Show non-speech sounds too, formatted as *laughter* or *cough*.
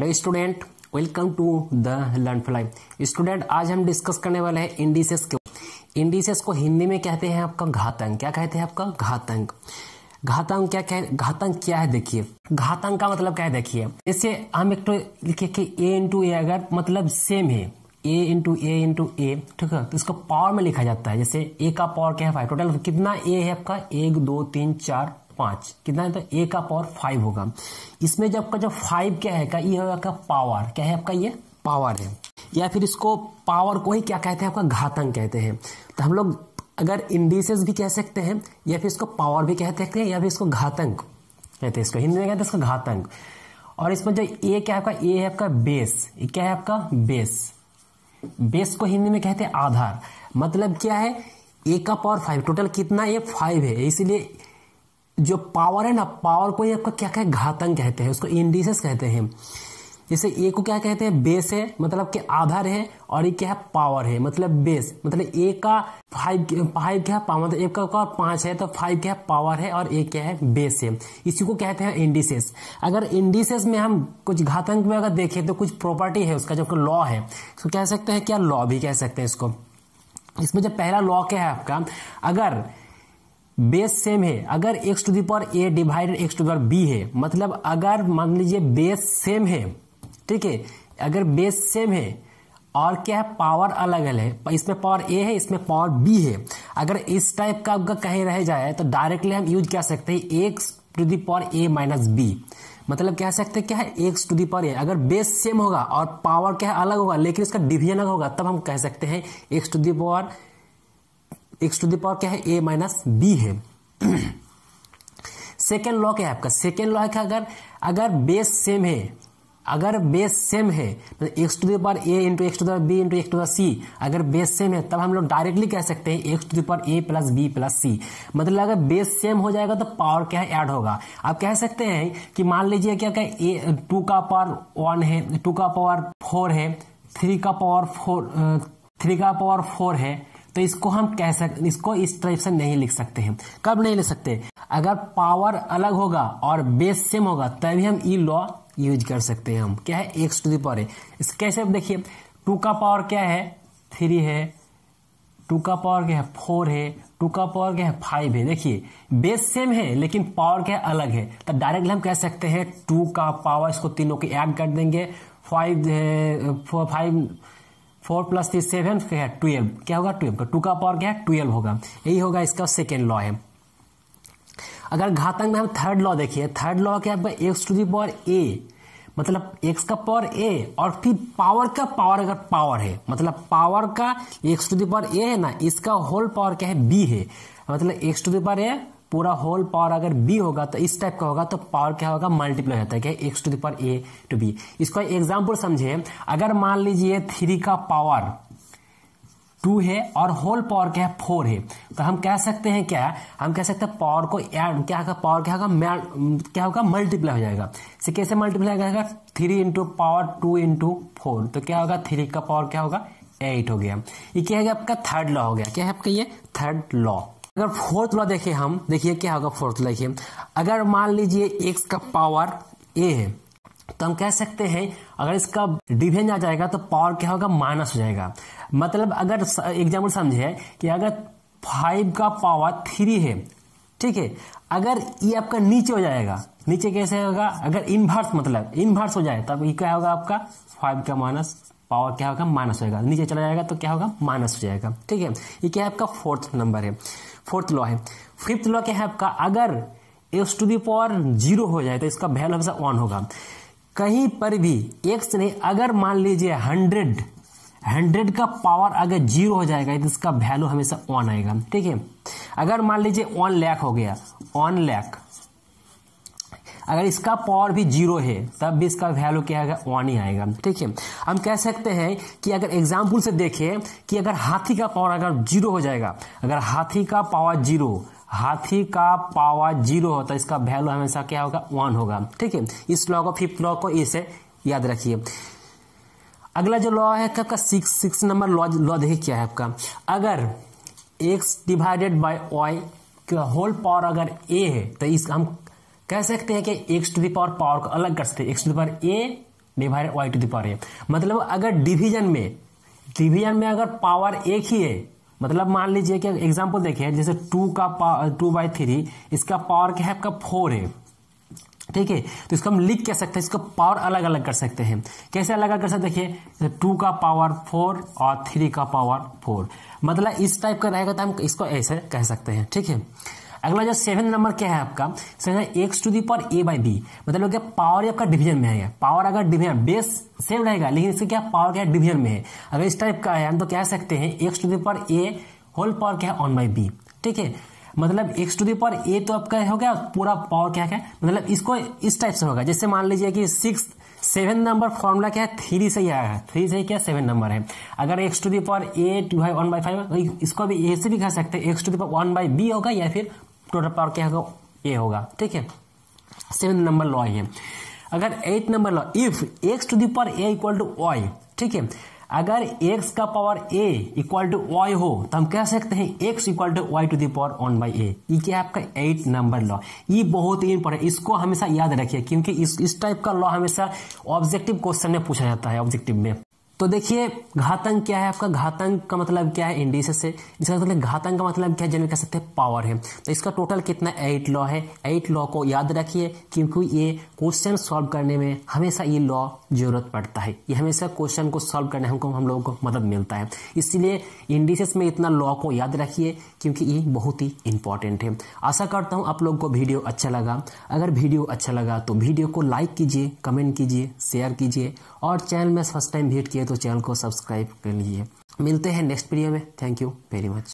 hello student welcome to the learn fly student आज हम discuss करने वाले हैं इंडिसेस को इंडिसेस को हिंदी में कहते हैं आपका घातंक क्या कहते हैं आपका घातंक घातंक क्या कह घातंक क्या है देखिए घातंक का मतलब क्या है देखिए इससे हम एक तो लिखे कि ए इंटू ए अगर मतलब सेम है ए इंटू ए इंटू ए ठीक है तो इसको पावर में लिखा जाता है जैसे ए का पावर क्या है फाइव टोटल कितना ए है आपका एक दो तीन चार पांच कितना है तो ए का पावर फाइव होगा इसमें जब का जो फाइव क्या है का ये होगा आपका पावर क्या है आपका ये पावर है या फिर इसको पावर को ही क्या कहते हैं आपका घातंक कहते हैं तो हम लोग अगर इंडिसेस भी कह सकते हैं या फिर इसको पावर भी कहते हैं या फिर इसको घातंक कहते हैं इसको हिंदी में कहते हैं इसको घातंक और इसमें जो ए क्या है आपका ए है आपका बेस ये क्या है आपका बेस बेस को हिंदी में कहते हैं आधार मतलब क्या है ए का पावर फाइव टोटल कितना ये फाइव है इसीलिए जो पावर है ना पावर को ही आपका क्या कहे घातंक कहते हैं उसको इंडिसेस कहते हैं जैसे ए को क्या कहते हैं बेस है मतलब कि आधार है और ये क्या है पावर है मतलब बेस मतलब ए का फाइव फाइव क्या है पावर मतलब एक का पांच है तो फाइव क्या है पावर है और ए क्या है बेस है इसी को कहते हैं इंडिसेस अगर इंडिसेस में हम कुछ घातंक में अगर देखें तो कुछ प्रॉपर्टी है उसका जो लॉ है तो कह सकते हैं क्या लॉ भी कह सकते हैं इसको इसमें जो पहला लॉ क्या है आपका अगर बेस सेम है अगर x to the power a divided x to the power b है मतलब अगर मान लीजिए बेस सेम है ठीक है अगर बेस सेम है और क्या है पावर अलग अलग है इसमें पावर ए है इसमें पावर बी है अगर इस टाइप का आपका कहीं रह जाए तो डायरेक्टली हम यूज कर सकते हैं x to the power a minus b मतलब कह सकते हैं क्या है x to the power a अगर बेस सेम होगा और पावर क्या है अलग होगा लेकिन इसका डिवीजन अलग होगा तब हम कह सकते हैं x to the power x to the power क्या है ए माइनस बी है सेकेंड *clears throat* लॉ क्या है आपका सेकेंड लॉ है अगर तो अगर बेस सेम है अगर बेस सेम है मतलब x to the power a into x to the power b into x to the power c अगर बेस सेम है तब हम लोग डायरेक्टली कह सकते हैं x to the power a plus b plus c मतलब अगर बेस सेम हो जाएगा तो पावर क्या है ऐड होगा आप कह सकते हैं कि मान लीजिए क्या क्या ए टू का पावर वन है टू का पावर फोर है थ्री का पावर फोर थ्री का पावर फोर है तो इसको हम कह सक इसको इस टाइप से नहीं लिख सकते हैं कब नहीं लिख सकते अगर पावर अलग होगा और बेस सेम होगा तभी हम ई लॉ यूज कर सकते हैं हम क्या है एक्स टू दावर ए इस कैसे देखिए टू का पावर क्या है थ्री है टू का पावर क्या है फोर है टू का पावर क्या है फाइव है देखिए बेस सेम है लेकिन पावर क्या है अलग है तो डायरेक्टली हम कह सकते हैं टू का पावर इसको तीनों के एड कर देंगे five five four plus three seven क्या है ट्वेल्व क्या होगा ट्वेल्व तो टू का पावर क्या है ट्वेल्व होगा यही होगा इसका सेकेंड लॉ है अगर घातक में हम थर्ड लॉ देखिए थर्ड लॉ क्या है x to the power a मतलब एक्स का पावर ए और फिर पावर का पावर अगर पावर है मतलब पावर का x to the power a है ना इसका होल पावर क्या है बी है मतलब x to the power a पूरा होल पावर अगर बी होगा तो इस टाइप का होगा तो पावर क्या होगा मल्टीप्लाई होता है x to the power a to b इसको एग्जाम्पल समझे अगर मान लीजिए थ्री का पावर टू है और होल पावर क्या है फोर है तो हम कह सकते हैं क्या हम कह सकते हैं पावर को एड क्या होगा पावर क्या होगा क्या होगा मल्टीप्लाई हो जाएगा से कैसे मल्टीप्लाई करेगा three into power two into four तो क्या होगा थ्री का पावर क्या होगा एट हो गया ये क्या है आपका थर्ड लॉ हो गया क्या है आपका ये थर्ड लॉ अगर फोर्थ वाला देखें हम देखिए क्या होगा फोर्थ वाला देखिए अगर मान लीजिए एक्स का पावर ए है तो हम कह सकते हैं अगर इसका डिवेंज आ जाएगा तो पावर क्या होगा माइनस हो जाएगा मतलब अगर एग्जाम्पल समझे कि अगर फाइव का पावर थ्री है ठीक है अगर ये e आपका नीचे हो जाएगा नीचे कैसे होगा अगर इनवर्स मतलब इनवर्स हो जाए तब ये e क्या होगा आपका फाइव का माइनस पावर क्या होगा माइनस हो जाएगा नीचे चला जाएगा तो क्या होगा माइनस हो जाएगा ठीक है ये क्या है आपका फोर्थ नंबर है फोर्थ लॉ है फिफ्थ लॉ क्या है आपका अगर x to the power zero हो जाए तो इसका वैल्यू हमेशा ऑन होगा कहीं पर भी एक्स ने अगर मान लीजिए हंड्रेड हंड्रेड का पावर अगर जीरो हो जाएगा तो इसका वैल्यू हमेशा ऑन आएगा ठीक है अगर मान लीजिए ऑन लैक हो गया ऑन लैक अगर इसका पावर भी जीरो है तब भी इसका वैल्यू क्या आएगा वन ही आएगा ठीक है हम कह सकते हैं कि अगर एग्जाम्पल से देखें कि अगर हाथी का पावर अगर जीरो हो जाएगा अगर हाथी का पावर जीरो हाथी का पावर जीरो होता तो है इसका वैल्यू हमेशा क्या होगा वन होगा ठीक है इस लॉ को फिफ्थ लॉ को इसे याद रखिए अगला जो लॉ है आपका six six number law law देखिए क्या है आपका अगर एक्स डिवाइडेड बाय वाई का होल पावर अगर ए है तो इस हम कह सकते हैं कि एक्स टू दी पावर को अलग कर सकते हैं x to the power A divide Y to the power A मतलब अगर डिवीजन में डिवीजन में अगर पावर एक ही है मतलब मान लीजिए कि एग्जाम्पल देखे जैसे टू का टू बाई थ्री इसका पावर क्या है आपका फोर है ठीक है तो इसको हम लिख कह सकते हैं इसको पावर अलग अलग कर सकते हैं कैसे अलग अलग कर सकते हैं देखिए टू का पावर फोर और थ्री का पावर फोर मतलब इस टाइप का रहेगा तो हम इसको ऐसे कह सकते हैं ठीक है अगला जो सेवन नंबर क्या है आपका X to the power A by B मतलब क्या पावर आपका डिवीजन में है पावर अगर डिवीजन बेस सेम रहेगा लेकिन इसका क्या पावर क्या डिवीजन में है अगर इस टाइप का है तो कह सकते हैं x to the power A whole power क्या है ऑन बाई बी ठीक है मतलब x to the power A तो आपका हो गया पूरा पावर क्या है मतलब इसको इस टाइप से होगा जैसे मान लीजिए कि सिक्स सेवन नंबर फॉर्मूला क्या है थ्री से ही आया है थ्री से ही क्या सेवन नंबर है अगर x to the power A to by one by five इसको भी ए से भी कह सकते हैं x to the power one by B होगा या फिर टोटल पावर क्या होगा ए होगा ठीक है सेवन नंबर लॉ है अगर eight number law if X to the power A equal to Y ठीक है अगर एक्स का power A equal to Y हो तो हम कह सकते हैं X equal to Y to the power one by A ये क्या है आपका एट नंबर लॉ ये बहुत ही इंपॉर्टेंट इसको हमेशा याद रखिए क्योंकि इस इस टाइप का लॉ हमेशा ऑब्जेक्टिव क्वेश्चन में पूछा जाता है ऑब्जेक्टिव में तो देखिए घातंक क्या है आपका घातंक का मतलब क्या है इंडिसेस से इसका मतलब घातंक का मतलब क्या है जिनमें कह सकते हैं पावर है तो इसका टोटल कितना एट लॉ है एट लॉ को याद रखिए क्योंकि ये क्वेश्चन सॉल्व करने में हमेशा ये लॉ जरूरत पड़ता है ये हमेशा क्वेश्चन को सॉल्व करने हमको हम लोगों को मदद मिलता है इसलिए इंडिसेस में इतना लॉ को याद रखिए क्योंकि ये बहुत ही इंपॉर्टेंट है आशा करता हूँ आप लोग को वीडियो अच्छा लगा अगर वीडियो अच्छा लगा तो वीडियो को लाइक कीजिए कमेंट कीजिए शेयर कीजिए और चैनल में फर्स्ट टाइम भेट किए तो चैनल को सब्सक्राइब कर लीजिए मिलते हैं नेक्स्ट वीडियो में थैंक यू वेरी मच